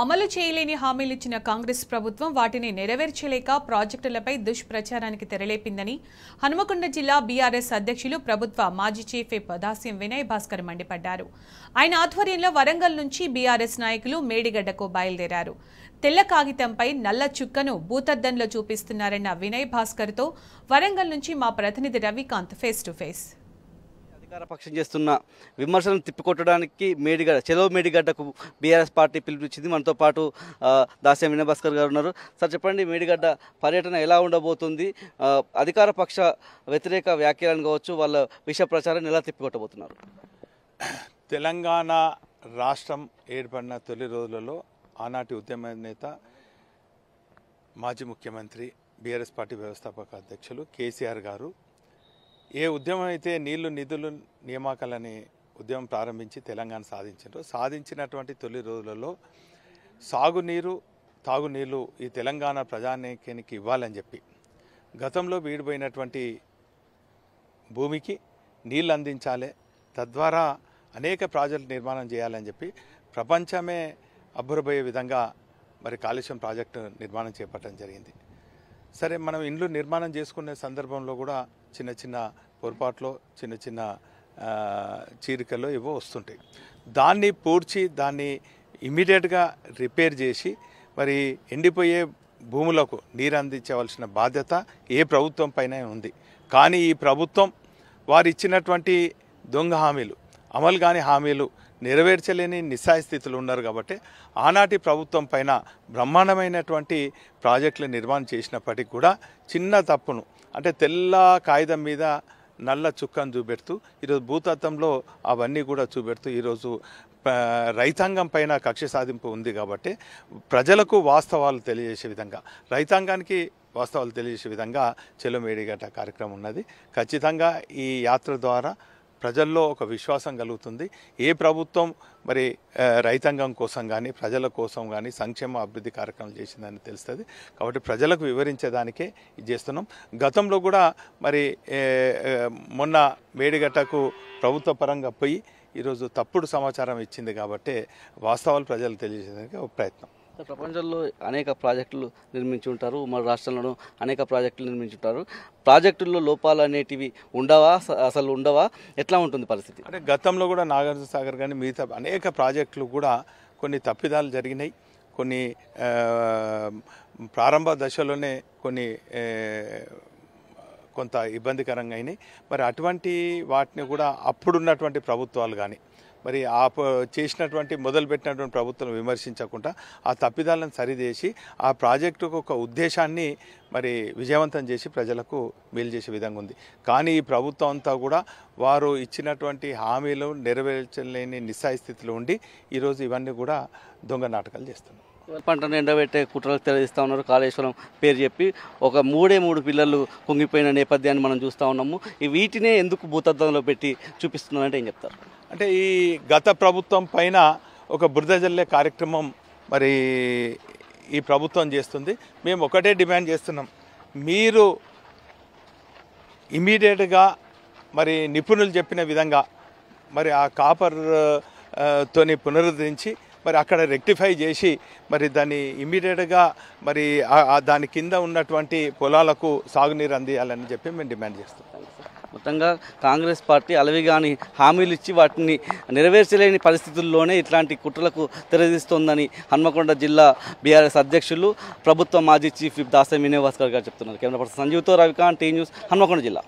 అమలు చేయలేని హామీలు ఇచ్చిన కాంగ్రెస్ ప్రభుత్వం వాటిని నెరవేర్చలేక ప్రాజెక్టులపై దుష్ప్రచారానికి తెరలేపిందని హనుమకొండ జిల్లా బీఆర్ఎస్ అధ్యక్షులు ప్రభుత్వ మాజీ చీఫ్ విప్ వినయ్ భాస్కర్ మండిపడ్డారు ఆయన ఆధ్వర్యంలో వరంగల్ నుంచి బీఆర్ఎస్ నాయకులు మేడిగడ్డకు బయలుదేరారు తెల్ల కాగితంపై నల్ల చుక్కను భూతద్దంలో చూపిస్తున్నారన్న వినయ్ భాస్కర్తో వరంగల్ నుంచి మా ప్రతినిధి రవికాంత్ ఫేస్ టు ఫేస్ అధికార పక్షం చేస్తున్న విమర్శలను తిప్పికొట్టడానికి మేడిగడ్డ చెలో మేడిగడ్డకు బీఆర్ఎస్ పార్టీ పిలుపునిచ్చింది మనతో పాటు దాస్యం వినభాస్కర్ గారు ఉన్నారు సార్ చెప్పండి మేడిగడ్డ పర్యటన ఎలా ఉండబోతుంది అధికార పక్ష వ్యతిరేక వ్యాఖ్యలను కావచ్చు వాళ్ళ విష ప్రచారాన్ని ఎలా తిప్పికొట్టబోతున్నారు తెలంగాణ రాష్ట్రం ఏర్పడిన తొలి రోజులలో ఆనాటి ఉద్యమ నేత మాజీ ముఖ్యమంత్రి బీఆర్ఎస్ పార్టీ వ్యవస్థాపక అధ్యక్షులు కేసీఆర్ గారు ఏ ఉద్యమం అయితే నీళ్లు నిధులు నియామకాలని ఉద్యమం ప్రారంభించి తెలంగాణ సాధించారు సాధించినటువంటి తొలి రోజులలో సాగునీరు తాగునీరు ఈ తెలంగాణ ప్రజానీకానికి ఇవ్వాలని చెప్పి గతంలో వీడిపోయినటువంటి భూమికి నీళ్ళు అందించాలి తద్వారా అనేక ప్రాజెక్టు నిర్మాణం చేయాలని చెప్పి ప్రపంచమే అబ్బురపోయే విధంగా మరి కాలుష్యం ప్రాజెక్టు నిర్మాణం చేపట్టడం జరిగింది సరే మనం ఇండ్లు నిర్మాణం చేసుకునే సందర్భంలో కూడా చిన్న చిన్న పొరపాట్లు చిన్న చిన్న చీరికలు ఇవో వస్తుంటాయి దాన్ని పూడ్చి దాన్ని ఇమీడియట్గా రిపేర్ చేసి మరి ఎండిపోయే భూములకు నీరు అందించవలసిన బాధ్యత ఏ ప్రభుత్వం పైన ఉంది కానీ ఈ ప్రభుత్వం వారు ఇచ్చినటువంటి దొంగ హామీలు అమలు కాని హామీలు నెరవేర్చలేని నిస్సాయ స్థితిలో ఉన్నారు కాబట్టి ఆనాటి ప్రభుత్వం పైన బ్రహ్మాండమైనటువంటి ప్రాజెక్టులు నిర్మాణం చేసినప్పటికి కూడా చిన్న తప్పును అంటే తెల్ల కాగితం మీద నల్ల చుక్కను చూపెడుతూ ఈరోజు భూతత్వంలో అవన్నీ కూడా చూపెడుతూ ఈరోజు రైతాంగం పైన కక్ష సాధింపు ఉంది కాబట్టి ప్రజలకు వాస్తవాలు తెలియజేసే విధంగా రైతాంగానికి వాస్తవాలు తెలియజేసే విధంగా చెలో కార్యక్రమం ఉన్నది ఖచ్చితంగా ఈ యాత్ర ద్వారా ప్రజల్లో ఒక విశ్వాసం కలుగుతుంది ఏ ప్రభుత్వం మరి రైతాంగం కోసం కానీ ప్రజల కోసం కానీ సంక్షేమ అభివృద్ధి కార్యక్రమాలు చేసిందని తెలుస్తుంది కాబట్టి ప్రజలకు వివరించేదానికే ఇది చేస్తున్నాం గతంలో కూడా మరి మొన్న మేడిగట్టకు ప్రభుత్వ పరంగా పోయి ఈరోజు తప్పుడు సమాచారం ఇచ్చింది కాబట్టి వాస్తవాలు ప్రజలకు తెలియజేయడానికి ఒక ప్రయత్నం ప్రపంచంలో అనేక ప్రాజెక్టులు నిర్మించి ఉంటారు మన రాష్ట్రంలోనూ అనేక ప్రాజెక్టులు నిర్మించి ఉంటారు ప్రాజెక్టుల్లో లోపాలు అనేటివి ఉండవా అసలు ఉండవా ఎట్లా ఉంటుంది పరిస్థితి అంటే గతంలో కూడా నాగార్జున సాగర్ కానీ మిగతా అనేక ప్రాజెక్టులు కూడా కొన్ని తప్పిదాలు జరిగినాయి కొన్ని ప్రారంభ దశలోనే కొన్ని కొంత ఇబ్బందికరంగా అయినాయి మరి అటువంటి వాటిని కూడా అప్పుడున్నటువంటి ప్రభుత్వాలు కానీ మరి ఆ చేసినటువంటి మొదలుపెట్టినటువంటి ప్రభుత్వం విమర్శించకుండా ఆ తప్పిదాలను సరిచేసి ఆ ప్రాజెక్టుకు ఒక ఉద్దేశాన్ని మరి విజయవంతం చేసి ప్రజలకు మేలు చేసే విధంగా ఉంది కానీ ఈ ప్రభుత్వం అంతా కూడా వారు ఇచ్చినటువంటి హామీలు నెరవేర్చలేని నిస్సాయి స్థితిలో ఉండి ఈరోజు ఇవన్నీ కూడా దొంగ నాటకాలు చేస్తున్నారు పంటను ఎండబెట్టే కుట్రలు తెలియజేస్తూ ఉన్నారు కాళేశ్వరం పేరు చెప్పి ఒక మూడే మూడు పిల్లలు కుంగిపోయిన నేపథ్యాన్ని మనం చూస్తూ ఉన్నాము వీటినే ఎందుకు భూతద్దంలో పెట్టి చూపిస్తున్నారంటే ఏం చెప్తారు అంటే ఈ గత ప్రభుత్వం పైన ఒక బురద జల్లే కార్యక్రమం మరి ఈ ప్రభుత్వం చేస్తుంది మేము ఒకటే డిమాండ్ చేస్తున్నాం మీరు ఇమీడియట్గా మరి నిపుణులు చెప్పిన విధంగా మరి ఆ కాపర్ తోని పునరుద్ధరించి మరి అక్కడ రెక్టిఫై చేసి మరి దాన్ని ఇమీడియట్గా మరి దాని కింద ఉన్నటువంటి పొలాలకు సాగునీరు అందియాలని చెప్పి మేము డిమాండ్ చేస్తున్నాం మొత్తంగా కాంగ్రెస్ పార్టీ అలవిగాని హామీలు ఇచ్చి వాటిని నెరవేర్చలేని పరిస్థితుల్లోనే ఇట్లాంటి కుట్రలకు తెరదీస్తోందని హన్మకొండ జిల్లా బీఆర్ఎస్ అధ్యక్షులు ప్రభుత్వ మాజీ చీఫ్ దాసం వినయ్ భాస్కర్ గారు చెప్తున్నారు కెమెరా పర్సన్ సంజీవ్తో రవికాంత్ టీ న్యూస్ హన్మకొండ జిల్లా